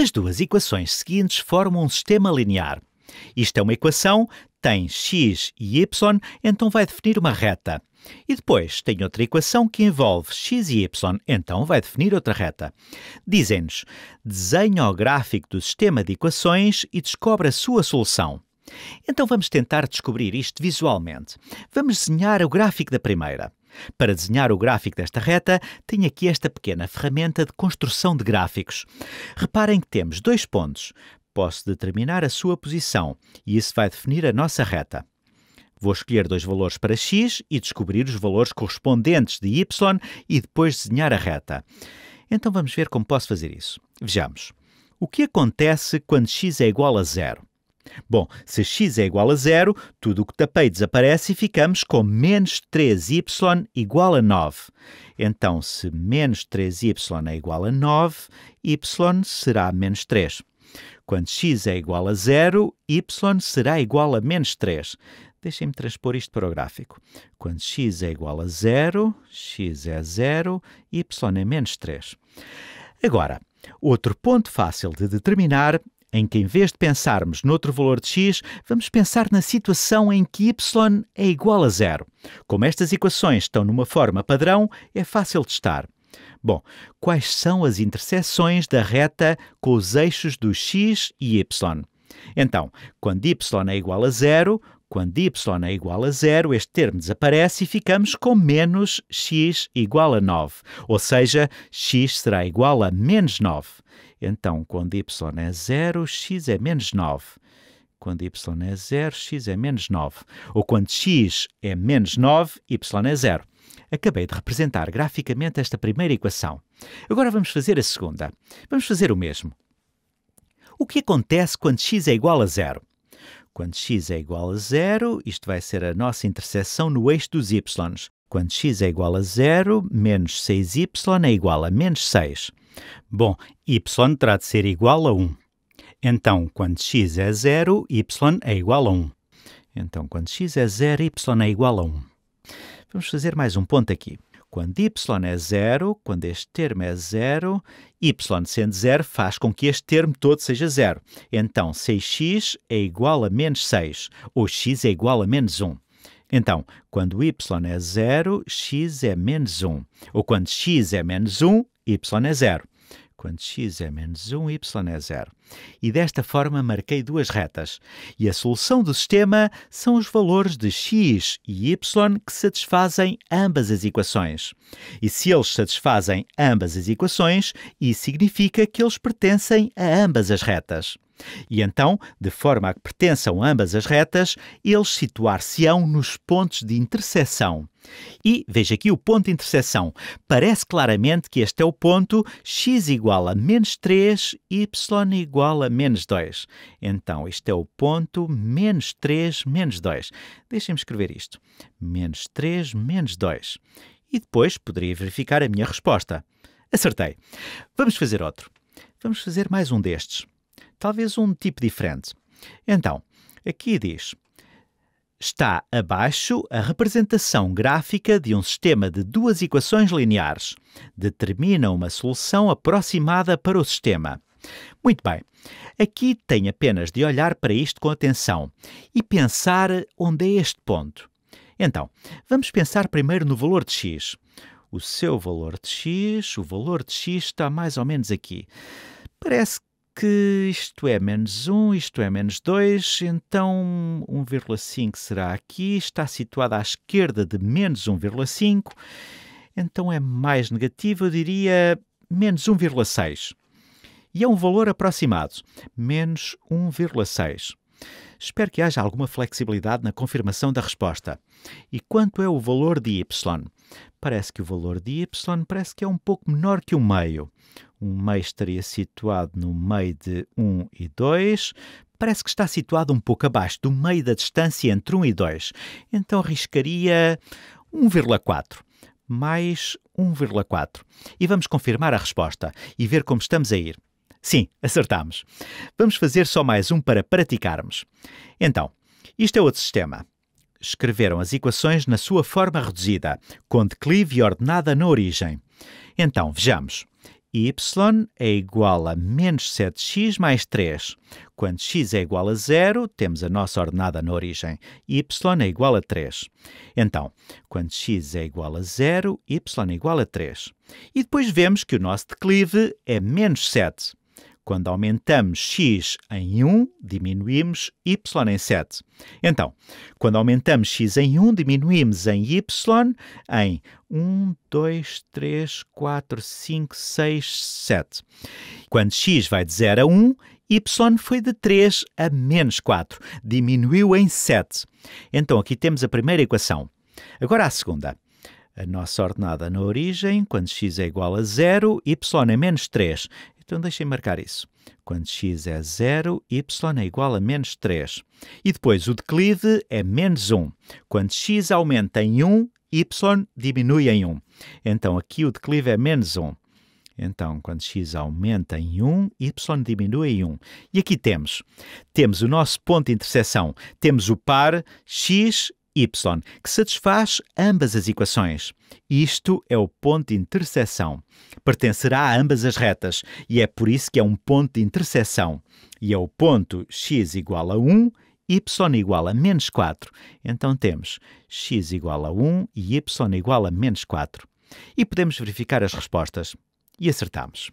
As duas equações seguintes formam um sistema linear. Isto é uma equação, tem x e y, então vai definir uma reta. E depois tem outra equação que envolve x e y, então vai definir outra reta. Dizem-nos: desenha o gráfico do sistema de equações e descobre a sua solução. Então vamos tentar descobrir isto visualmente. Vamos desenhar o gráfico da primeira. Para desenhar o gráfico desta reta, tenho aqui esta pequena ferramenta de construção de gráficos. Reparem que temos dois pontos. Posso determinar a sua posição e isso vai definir a nossa reta. Vou escolher dois valores para x e descobrir os valores correspondentes de y e depois desenhar a reta. Então vamos ver como posso fazer isso. Vejamos. O que acontece quando x é igual a zero? Bom, se x é igual a zero, tudo o que tapei desaparece e ficamos com menos 3y igual a 9. Então, se menos 3y é igual a 9, y será menos 3. Quando x é igual a zero, y será igual a menos 3. Deixem-me transpor isto para o gráfico. Quando x é igual a zero, x é zero, y é menos 3. Agora, outro ponto fácil de determinar em que, em vez de pensarmos noutro valor de x, vamos pensar na situação em que y é igual a zero. Como estas equações estão numa forma padrão, é fácil testar. Bom, quais são as interseções da reta com os eixos do x e y? Então, quando y é igual a zero, quando y é igual a zero, este termo desaparece e ficamos com menos x igual a 9, ou seja, x será igual a menos 9. Então, quando y é zero, x é menos 9. Quando y é zero, x é menos 9. Ou quando x é menos 9, y é zero. Acabei de representar graficamente esta primeira equação. Agora vamos fazer a segunda. Vamos fazer o mesmo. O que acontece quando x é igual a zero? Quando x é igual a zero, isto vai ser a nossa interseção no eixo dos y. Quando x é igual a zero, menos 6y é igual a menos 6. Bom, y terá de ser igual a 1. Então, quando x é zero, y é igual a 1. Então, quando x é zero, y é igual a 1. Vamos fazer mais um ponto aqui. Quando y é zero, quando este termo é zero, y sendo zero faz com que este termo todo seja zero. Então, 6x é igual a menos 6, ou x é igual a menos 1. Então, quando y é zero, x é menos 1. Ou quando x é menos 1, y é zero quando x é menos 1, y é zero. E desta forma marquei duas retas. E a solução do sistema são os valores de x e y que satisfazem ambas as equações. E se eles satisfazem ambas as equações, isso significa que eles pertencem a ambas as retas. E então, de forma a que pertençam ambas as retas, eles situar-se-ão nos pontos de interseção. E veja aqui o ponto de interseção. Parece claramente que este é o ponto x igual a menos 3, y igual a menos 2. Então, este é o ponto menos 3, menos 2. Deixem-me escrever isto. Menos 3, menos 2. E depois poderia verificar a minha resposta. Acertei. Vamos fazer outro. Vamos fazer mais um destes talvez um tipo diferente. Então, aqui diz: está abaixo a representação gráfica de um sistema de duas equações lineares. Determina uma solução aproximada para o sistema. Muito bem, aqui tem apenas de olhar para isto com atenção e pensar onde é este ponto. Então, vamos pensar primeiro no valor de x. O seu valor de x, o valor de x está mais ou menos aqui. Parece que isto é menos 1, isto é menos 2, então 1,5 será aqui, está situada à esquerda de menos 1,5, então é mais negativo, eu diria menos 1,6. E é um valor aproximado, menos 1,6. Espero que haja alguma flexibilidade na confirmação da resposta. E quanto é o valor de y? Parece que o valor de y parece que é um pouco menor que o meio. Um meio estaria situado no meio de 1 e 2, parece que está situado um pouco abaixo do meio da distância entre 1 e 2. Então riscaria 1,4 mais 1,4. E vamos confirmar a resposta e ver como estamos a ir. Sim, acertamos. Vamos fazer só mais um para praticarmos. Então, isto é outro sistema. Escreveram as equações na sua forma reduzida, com declive e ordenada na origem. Então, vejamos y é igual a menos 7x mais 3. Quando x é igual a zero, temos a nossa ordenada na origem. y é igual a 3. Então, quando x é igual a zero, y é igual a 3. E depois vemos que o nosso declive é menos 7. Quando aumentamos x em 1, diminuímos y em 7. Então, quando aumentamos x em 1, diminuímos em y em 1, 2, 3, 4, 5, 6, 7. Quando x vai de 0 a 1, y foi de 3 a menos 4, diminuiu em 7. Então aqui temos a primeira equação. Agora a segunda a nossa ordenada na origem, quando x é igual a 0, y é menos 3. Então deixem marcar isso. Quando x é 0, y é igual a menos 3. E depois o declive é menos 1. Quando x aumenta em 1, y diminui em 1. Então aqui o declive é menos 1. Então, quando x aumenta em 1, y diminui em 1. E aqui temos. Temos o nosso ponto de interseção. Temos o par x y, que satisfaz ambas as equações. Isto é o ponto de interseção. Pertencerá a ambas as retas e é por isso que é um ponto de interseção. E é o ponto x igual a 1 y igual a menos 4. Então temos x igual a 1 e y igual a menos 4. E podemos verificar as respostas. E acertamos.